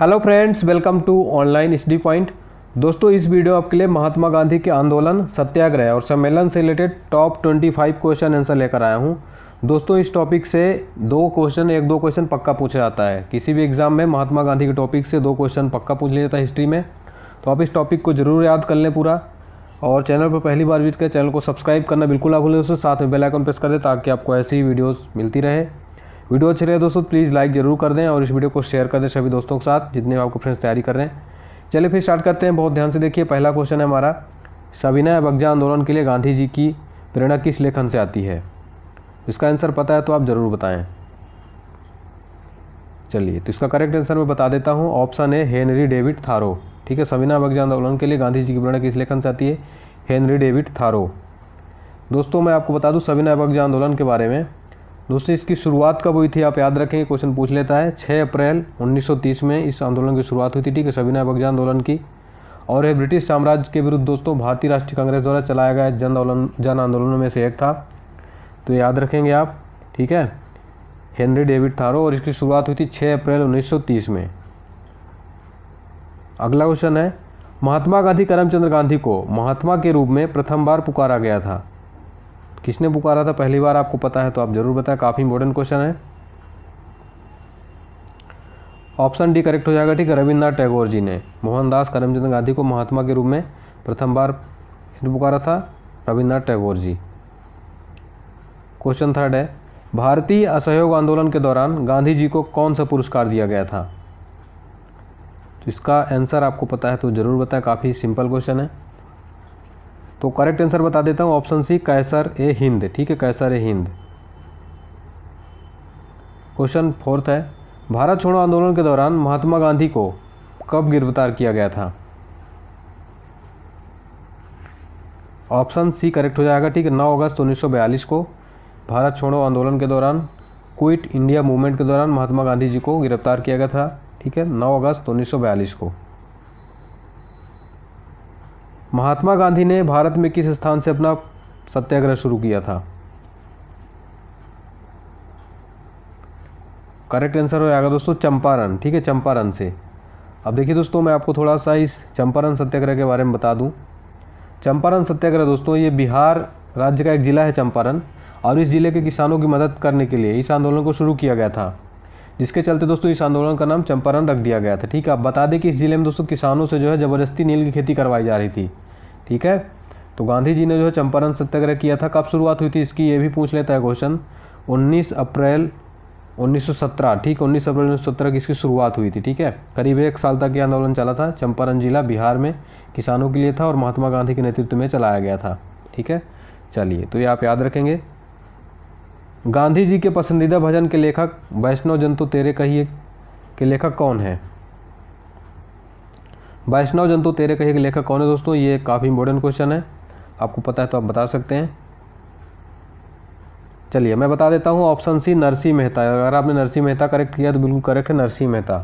hello friends welcome to online study point दोस्तों इस video आपके लिए महात्मा गांधी के आंदोलन सत्याग्रह और सम्मेलन से रिलेटेड टॉप 25 क्वेश्चन आंसर लेकर आया हूं दोस्तों इस टॉपिक से दो क्वेश्चन एक दो क्वेश्चन पक्का पूछा जाता है किसी भी एग्ज़ाम में महात्मा गांधी के टॉपिक से दो क्वेश्चन पक्का पूछ लिया जाता है हिस्ट्री में तो आप इस टॉपिक को ज़रूर याद कर लें पूरा और चैनल पर पहली बार विजिट करें चैनल को सब्सक्राइब करना बिल्कुल ना भूलें उसके साथ में बेलाइकन प्रेस कर दें ताकि आपको ऐसी वीडियोज़ मिलती रहे वीडियो अच्छी रहे दोस्तों प्लीज़ लाइक ज़रूर कर दें और इस वीडियो को शेयर कर दें सभी दोस्तों के साथ जितने आपको फ्रेंड्स तैयारी कर रहे हैं चलिए फिर स्टार्ट करते हैं बहुत ध्यान से देखिए पहला क्वेश्चन है हमारा सविनय अवज्ञा आंदोलन के लिए गांधी जी की प्रेरणा किस लेखन से आती है इसका आंसर पता है तो आप ज़रूर बताएं चलिए तो इसका करेक्ट आंसर मैं बता देता हूँ ऑप्शन है हेनरी डेविड थारो ठीक है सविना अवज्ञा आंदोलन के लिए गांधी जी की प्रेरणा किस लेखन से आती है हेनरी डेविड थारो दोस्तों मैं आपको बता दूँ सविनय अवज्ञा आंदोलन के बारे में दोस्तों इसकी शुरुआत कब हुई थी आप याद रखें क्वेश्चन पूछ लेता है 6 अप्रैल 1930 में इस आंदोलन की शुरुआत हुई थी ठीक है सविनय अवज्ञा आंदोलन की और यह ब्रिटिश साम्राज्य के विरुद्ध दोस्तों भारतीय राष्ट्रीय कांग्रेस द्वारा चलाया गया जन आंदोलन जन आंदोलनों में से एक था तो याद रखेंगे आप ठीक है हेनरी डेविड थारो और इसकी शुरुआत हुई थी 6 अप्रैल 1930 में अगला क्वेश्चन है महात्मा गांधी करमचंद्र गांधी को महात्मा के रूप में प्रथम बार पुकारा गया था किसने पुकारा था पहली बार आपको पता है तो आप ज़रूर बताएं काफ़ी इंपॉर्टेंट क्वेश्चन है ऑप्शन डी करेक्ट हो जाएगा ठीक है रविन्द्रनाथ टैगोर जी ने मोहनदास करमचंद गांधी को महात्मा के रूप में प्रथम बार किसने पुकारा था रविन्द्रनाथ टैगोर जी क्वेश्चन थर्ड है भारतीय असहयोग आंदोलन के दौरान गांधी जी को कौन सा पुरस्कार दिया गया था तो इसका आंसर आपको पता है तो ज़रूर बताएं काफ़ी सिंपल क्वेश्चन है तो करेक्ट आंसर बता देता हूँ ऑप्शन सी कैसर ए हिंद ठीक है कैसर ए हिंद क्वेश्चन फोर्थ है भारत छोड़ो आंदोलन के दौरान महात्मा गांधी को कब गिरफ्तार किया गया था ऑप्शन सी करेक्ट हो जाएगा ठीक है नौ अगस्त 1942 को भारत छोड़ो आंदोलन के दौरान क्विट इंडिया मूवमेंट के दौरान महात्मा गांधी जी को गिरफ्तार किया गया था ठीक है नौ अगस्त 1942 को महात्मा गांधी ने भारत में किस स्थान से अपना सत्याग्रह शुरू किया था करेक्ट आंसर हो जाएगा दोस्तों चंपारण ठीक है चंपारण से अब देखिए दोस्तों मैं आपको थोड़ा सा इस चंपारण सत्याग्रह के बारे में बता दूं चंपारण सत्याग्रह दोस्तों ये बिहार राज्य का एक ज़िला है चंपारण और इस ज़िले के किसानों की मदद करने के लिए इस आंदोलन को शुरू किया गया था जिसके चलते दोस्तों इस आंदोलन का नाम चंपारण रख दिया गया था ठीक है आप बता दें कि इस ज़िले में दोस्तों किसानों से जो है ज़बरदस्ती नील की खेती करवाई जा रही थी ठीक है तो गांधी जी ने जो है चंपारण सत्याग्रह किया था कब शुरुआत हुई थी इसकी ये भी पूछ लेता है क्वेश्चन 19 अप्रैल 1917 ठीक 19 अप्रैल 1917 की इसकी शुरुआत हुई थी ठीक है करीब एक साल तक ये आंदोलन चला था चंपारण जिला बिहार में किसानों के लिए था और महात्मा गांधी के नेतृत्व में चलाया गया था ठीक है चलिए तो ये आप याद रखेंगे गांधी जी के पसंदीदा भजन के लेखक वैष्णव जन तो तेरे कहिए के लेखक कौन है वैष्णव जन तो तेरे कहिए के लेखक कौन है दोस्तों ये काफ़ी इंपॉर्टेंट क्वेश्चन है आपको पता है तो आप बता सकते हैं चलिए मैं बता देता हूँ ऑप्शन सी नरसी मेहता अगर आपने नरसी मेहता करेक्ट किया तो बिल्कुल करेक्ट है नरसी मेहता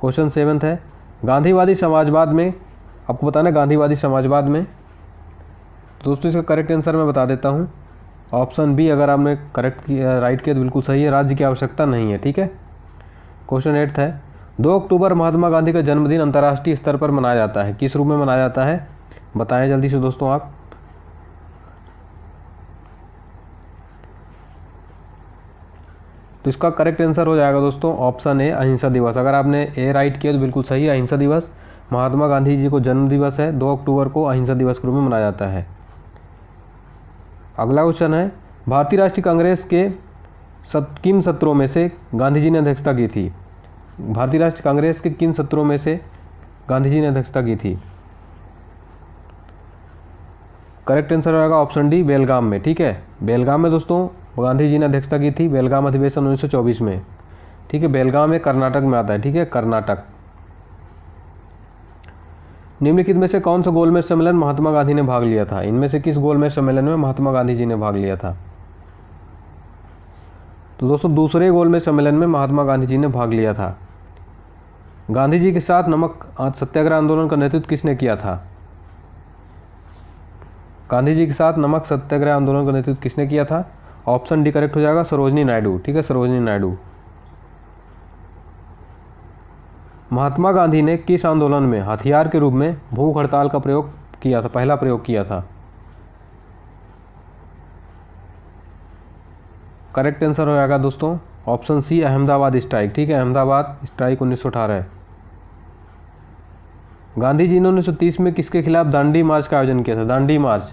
क्वेश्चन सेवन्थ है गांधीवादी समाजवाद में आपको बताना गांधीवादी समाजवाद में दोस्तों इसका करेक्ट आंसर मैं बता देता हूँ ऑप्शन बी अगर आपने करेक्ट किया राइट किया तो बिल्कुल सही है राज्य की आवश्यकता नहीं है ठीक है क्वेश्चन एट्थ है दो अक्टूबर महात्मा गांधी का जन्मदिन अंतर्राष्ट्रीय स्तर पर मनाया जाता है किस रूप में मनाया जाता है बताएं जल्दी से दोस्तों आप तो इसका करेक्ट आंसर हो जाएगा दोस्तों ऑप्शन ए अहिंसा दिवस अगर आपने ए राइट किया तो बिल्कुल सही अहिंसा दिवस महात्मा गांधी जी को जन्म दिवस है दो अक्टूबर को अहिंसा दिवस के रूप में मनाया जाता है अगला क्वेश्चन है भारतीय राष्ट्रीय कांग्रेस के सत किन सत्रों में से गांधी जी ने अध्यक्षता की थी भारतीय राष्ट्रीय कांग्रेस के किन सत्रों में से गांधी जी ने अध्यक्षता की थी करेक्ट आंसर होगा ऑप्शन डी बेलगाम में ठीक है बेलगाम में दोस्तों गांधी जी ने अध्यक्षता की थी बेलगाम अधिवेशन 1924 में ठीक है बेलगाम में कर्नाटक में आता है ठीक है कर्नाटक निम्नलिखित में से कौन सा गोलमेज सम्मेलन महात्मा गांधी ने भाग लिया था इनमें से किस गोलमेज सम्मेलन में महात्मा गांधी जी ने भाग लिया था तो दोस्तों दूसरे गोलमेज सम्मेलन में महात्मा गांधी जी ने भाग लिया था गांधी जी के साथ नमक सत्याग्रह आंदोलन का नेतृत्व किसने किया था गांधी जी के साथ नमक सत्याग्रह आंदोलन का नेतृत्व किसने किया था ऑप्शन डी करेक्ट हो जाएगा सरोजनी नायडू ठीक है सरोजनी नायडू महात्मा गांधी ने किस आंदोलन में हथियार के रूप में भूख हड़ताल का प्रयोग किया था पहला प्रयोग किया था करेक्ट आंसर हो जाएगा दोस्तों ऑप्शन सी अहमदाबाद स्ट्राइक ठीक है अहमदाबाद स्ट्राइक उन्नीस सौ अठारह गांधी जी ने उन्नीस सौ तीस में किसके खिलाफ दांडी मार्च का आयोजन किया था दांडी मार्च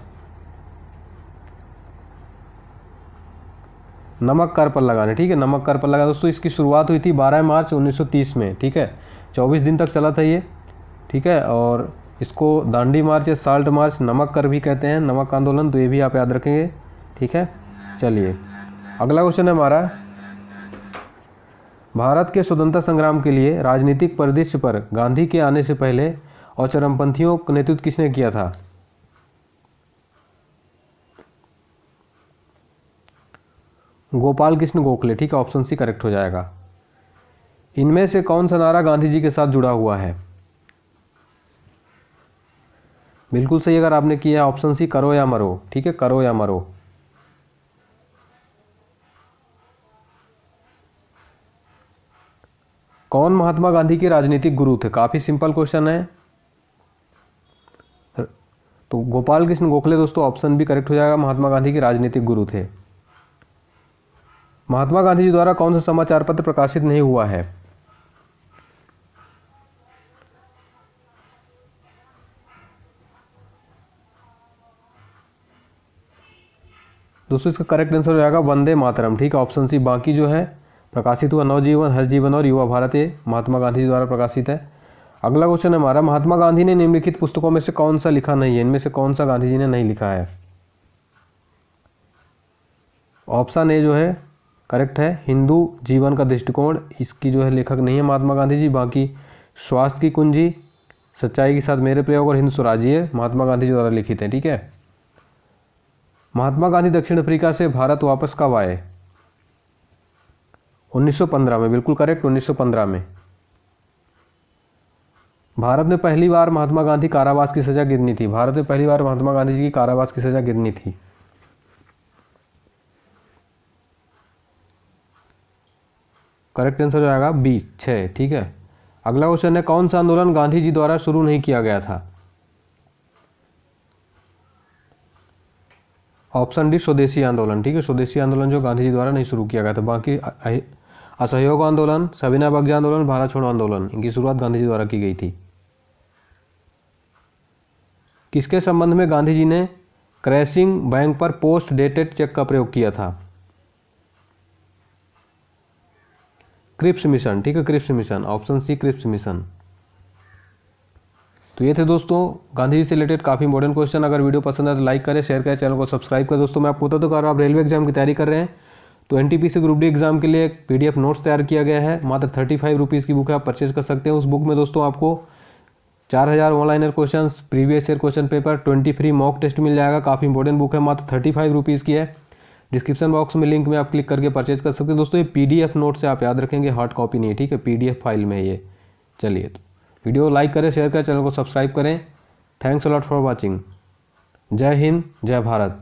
नमक कर पर लगाने ठीक है नमक कर पर लगा दोस्तों इसकी शुरुआत हुई थी 12 मार्च 1930 में ठीक है चौबीस दिन तक चला था ये ठीक है और इसको दांडी मार्च या साल्ट मार्च नमक कर भी कहते हैं नमक आंदोलन तो ये भी आप याद रखेंगे ठीक है चलिए अगला क्वेश्चन है हमारा भारत के स्वतंत्रता संग्राम के लिए राजनीतिक परिदृश्य पर गांधी के आने से पहले और चरमपंथियों का नेतृत्व किसने किया था गोपाल कृष्ण गोखले ठीक है ऑप्शन सी करेक्ट हो जाएगा इनमें से कौन सा नारा गांधी जी के साथ जुड़ा हुआ है बिल्कुल सही अगर आपने किया है ऑप्शन सी करो या मरो ठीक है करो या मरो कौन महात्मा गांधी के राजनीतिक गुरु थे काफ़ी सिंपल क्वेश्चन है तो गोपाल कृष्ण गोखले दोस्तों ऑप्शन भी करेक्ट हो जाएगा महात्मा गांधी के राजनीतिक गुरु थे महात्मा गांधी जी द्वारा कौन सा समाचार पत्र प्रकाशित नहीं हुआ है दोस्तों इसका करेक्ट आंसर हो जाएगा वंदे मातरम ठीक है ऑप्शन सी बाकी जो है प्रकाशित हुआ नवजीवन हर जीवन और युवा भारत ये महात्मा गांधी द्वारा प्रकाशित है अगला क्वेश्चन हमारा महात्मा गांधी ने निम्नलिखित पुस्तकों में से कौन सा लिखा नहीं है इनमें से कौन सा गांधी जी ने नहीं लिखा है ऑप्शन ए जो है करेक्ट है हिंदू जीवन का दृष्टिकोण इसकी जो है लेखक नहीं है महात्मा गांधी जी बाकी स्वास्थ्य की कुंजी सच्चाई के साथ मेरे प्रयोग और हिंद स्वराज्य महात्मा गांधी जी द्वारा लिखित है ठीक है महात्मा गांधी दक्षिण अफ्रीका से भारत वापस कब आए 1915 में बिल्कुल करेक्ट 1915 में भारत में पहली बार महात्मा गांधी कारावास की सजा गिरनी थी भारत में पहली बार महात्मा गांधी जी की कारावास की सजा गिरनी थी करेक्ट आंसर हो जाएगा बी छः ठीक है अगला क्वेश्चन है कौन सा आंदोलन गांधी जी द्वारा शुरू नहीं किया गया था ऑप्शन डी स्वदेशी आंदोलन ठीक है स्वदेशी आंदोलन जो गांधी जी द्वारा नहीं शुरू किया गया था बाकी असहयोग आंदोलन सबिना बग्जा आंदोलन भारत छोड़ो आंदोलन इनकी शुरुआत गांधी जी द्वारा की गई थी किसके संबंध में गांधी जी ने क्रैशिंग बैंक पर पोस्ट डेटेड चेक का प्रयोग किया था क्रिप्स मिशन ठीक है Cripps mission option C Cripps mission तो ये थे दोस्तों गांधी जी से रिलेटेड काफ़ी इंपॉर्टेंट क्वेश्चन अगर वीडियो पसंद आए तो लाइक करें शेयर करें चैनल को सब्सक्राइब करें दोस्तों मैं आपको बता दूँ अगर आप रेलवे एग्जाम की तैयारी कर रहे हैं तो N T group D exam के लिए एक पी नोट्स तैयार किया गया है मात्र थर्टी फाइव रुपीज़ की बुक है आप परचेज कर सकते हैं उस बुक में दोस्तों आपको चार हज़ार one liner question previous year question paper twenty free mock test मिल जाएगा काफ़ी इंपॉर्टेंट बुक है मात्र थर्टी फाइव रुपीज़ की है डिस्क्रिप्शन बॉक्स में लिंक में आप क्लिक करके परचेज कर सकते हैं दोस्तों ये पी नोट से आप याद रखेंगे हार्ड कॉपी नहीं है ठीक है पी फाइल में ये चलिए तो वीडियो लाइक करें शेयर करें चैनल को सब्सक्राइब करें थैंक्स अलॉट फॉर वॉचिंग जय हिंद जय भारत